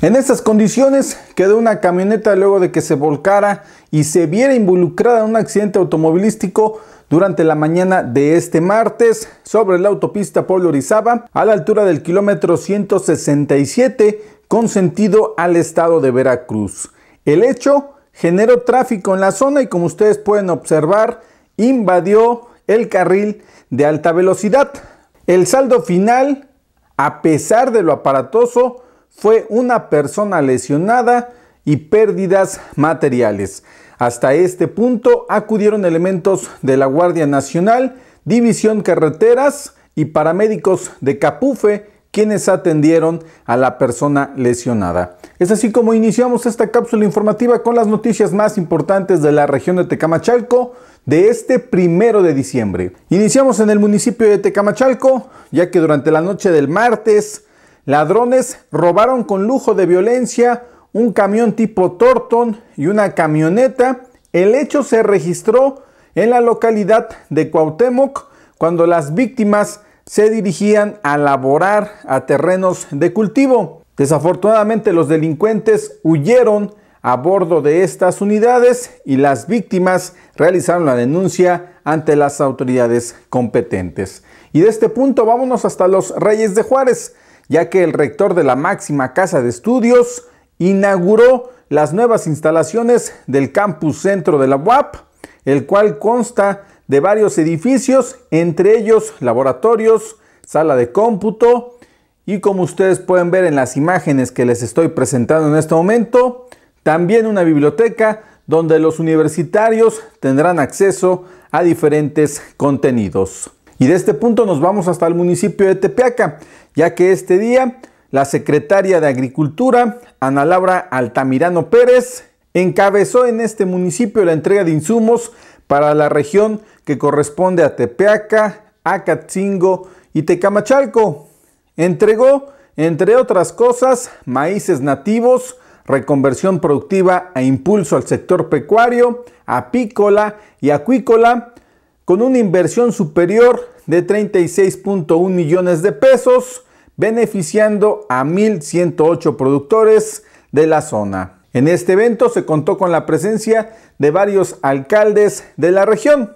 En estas condiciones quedó una camioneta luego de que se volcara y se viera involucrada en un accidente automovilístico durante la mañana de este martes sobre la autopista Pueblo Orizaba a la altura del kilómetro 167 con sentido al estado de Veracruz. El hecho generó tráfico en la zona y como ustedes pueden observar invadió el carril de alta velocidad. El saldo final, a pesar de lo aparatoso, fue una persona lesionada y pérdidas materiales. Hasta este punto acudieron elementos de la Guardia Nacional, División Carreteras y paramédicos de Capufe quienes atendieron a la persona lesionada. Es así como iniciamos esta cápsula informativa con las noticias más importantes de la región de Tecamachalco de este primero de diciembre. Iniciamos en el municipio de Tecamachalco, ya que durante la noche del martes Ladrones robaron con lujo de violencia un camión tipo Torton y una camioneta. El hecho se registró en la localidad de Cuauhtémoc cuando las víctimas se dirigían a laborar a terrenos de cultivo. Desafortunadamente los delincuentes huyeron a bordo de estas unidades y las víctimas realizaron la denuncia ante las autoridades competentes. Y de este punto vámonos hasta los Reyes de Juárez ya que el rector de la máxima casa de estudios inauguró las nuevas instalaciones del campus centro de la UAP, el cual consta de varios edificios, entre ellos laboratorios, sala de cómputo y como ustedes pueden ver en las imágenes que les estoy presentando en este momento, también una biblioteca donde los universitarios tendrán acceso a diferentes contenidos. Y de este punto nos vamos hasta el municipio de Tepeaca, ya que este día la secretaria de Agricultura, Ana Laura Altamirano Pérez, encabezó en este municipio la entrega de insumos para la región que corresponde a Tepeaca, Acatzingo y Tecamachalco. Entregó, entre otras cosas, maíces nativos, reconversión productiva e impulso al sector pecuario, apícola y acuícola, con una inversión superior de 36.1 millones de pesos, beneficiando a 1.108 productores de la zona. En este evento se contó con la presencia de varios alcaldes de la región.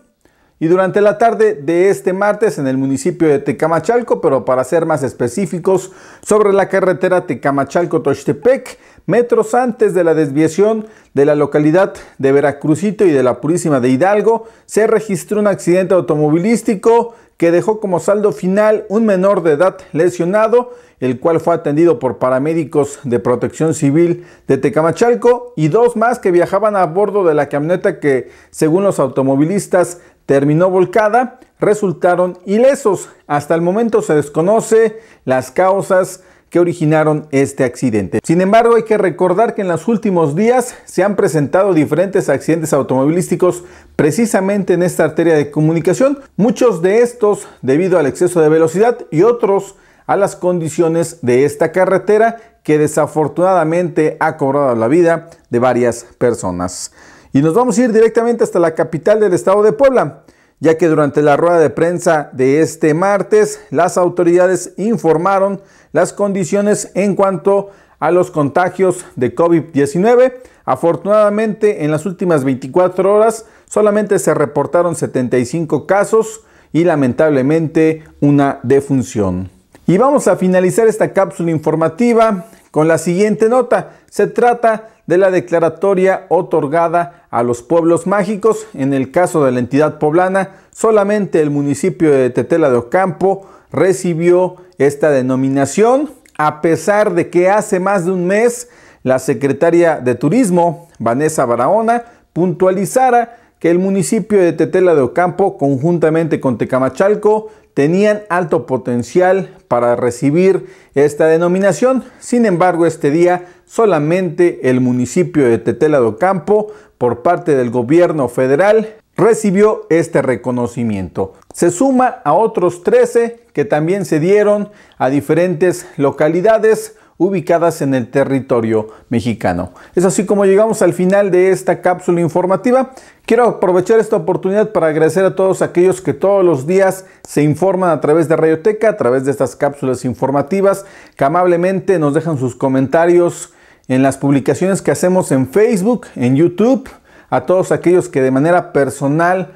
Y durante la tarde de este martes en el municipio de Tecamachalco, pero para ser más específicos, sobre la carretera Tecamachalco-Tochtepec, metros antes de la desviación de la localidad de Veracruzito y de la Purísima de Hidalgo, se registró un accidente automovilístico que dejó como saldo final un menor de edad lesionado, el cual fue atendido por paramédicos de protección civil de Tecamachalco y dos más que viajaban a bordo de la camioneta que, según los automovilistas, terminó volcada, resultaron ilesos. Hasta el momento se desconoce las causas que originaron este accidente. Sin embargo, hay que recordar que en los últimos días se han presentado diferentes accidentes automovilísticos precisamente en esta arteria de comunicación, muchos de estos debido al exceso de velocidad y otros a las condiciones de esta carretera que desafortunadamente ha cobrado la vida de varias personas. Y nos vamos a ir directamente hasta la capital del estado de Puebla, ya que durante la rueda de prensa de este martes, las autoridades informaron las condiciones en cuanto a los contagios de COVID-19. Afortunadamente, en las últimas 24 horas solamente se reportaron 75 casos y lamentablemente una defunción. Y vamos a finalizar esta cápsula informativa con la siguiente nota. Se trata de la declaratoria otorgada a los pueblos mágicos. En el caso de la entidad poblana, solamente el municipio de Tetela de Ocampo recibió esta denominación, a pesar de que hace más de un mes la secretaria de Turismo, Vanessa Barahona, puntualizara que el municipio de Tetela de Ocampo, conjuntamente con Tecamachalco, tenían alto potencial para recibir esta denominación. Sin embargo, este día solamente el municipio de Tetela de Ocampo, por parte del gobierno federal, recibió este reconocimiento. Se suma a otros 13 que también se dieron a diferentes localidades ubicadas en el territorio mexicano. Es así como llegamos al final de esta cápsula informativa. Quiero aprovechar esta oportunidad para agradecer a todos aquellos que todos los días se informan a través de Radioteca, a través de estas cápsulas informativas, que amablemente nos dejan sus comentarios en las publicaciones que hacemos en Facebook, en YouTube, a todos aquellos que de manera personal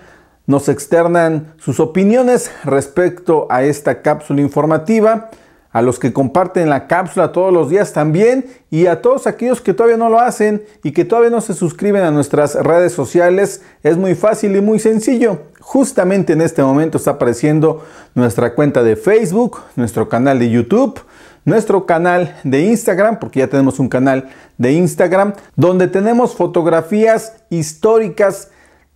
nos externan sus opiniones respecto a esta cápsula informativa a los que comparten la cápsula todos los días también y a todos aquellos que todavía no lo hacen y que todavía no se suscriben a nuestras redes sociales. Es muy fácil y muy sencillo. Justamente en este momento está apareciendo nuestra cuenta de Facebook, nuestro canal de YouTube, nuestro canal de Instagram, porque ya tenemos un canal de Instagram, donde tenemos fotografías históricas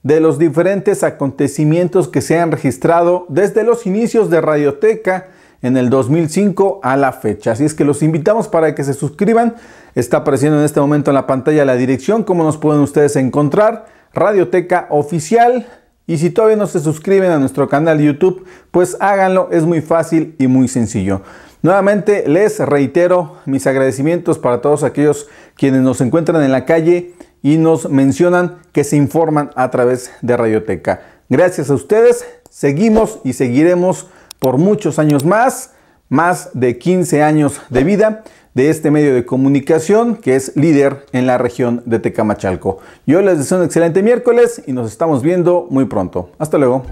de los diferentes acontecimientos que se han registrado desde los inicios de Radioteca, en el 2005 a la fecha. Así es que los invitamos para que se suscriban. Está apareciendo en este momento en la pantalla la dirección, cómo nos pueden ustedes encontrar. Radioteca Oficial. Y si todavía no se suscriben a nuestro canal de YouTube, pues háganlo, es muy fácil y muy sencillo. Nuevamente les reitero mis agradecimientos para todos aquellos quienes nos encuentran en la calle y nos mencionan que se informan a través de Radioteca. Gracias a ustedes, seguimos y seguiremos por muchos años más, más de 15 años de vida de este medio de comunicación que es líder en la región de Tecamachalco. Yo les deseo un excelente miércoles y nos estamos viendo muy pronto. Hasta luego.